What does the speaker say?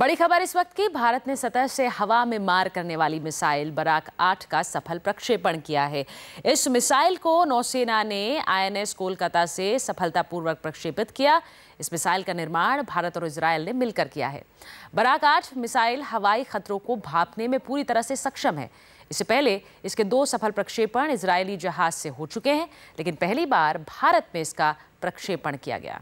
बड़ी खबर इस वक्त की भारत ने सतह से हवा में मार करने वाली मिसाइल बराक आठ का सफल प्रक्षेपण किया है इस मिसाइल को नौसेना ने आईएनएस कोलकाता से सफलतापूर्वक प्रक्षेपित किया इस मिसाइल का निर्माण भारत और इसराइल ने मिलकर किया है बराक आठ मिसाइल हवाई खतरों को भापने में पूरी तरह से सक्षम है इससे पहले इसके दो सफल प्रक्षेपण इसराइली जहाज से हो चुके हैं लेकिन पहली बार भारत में इसका प्रक्षेपण किया गया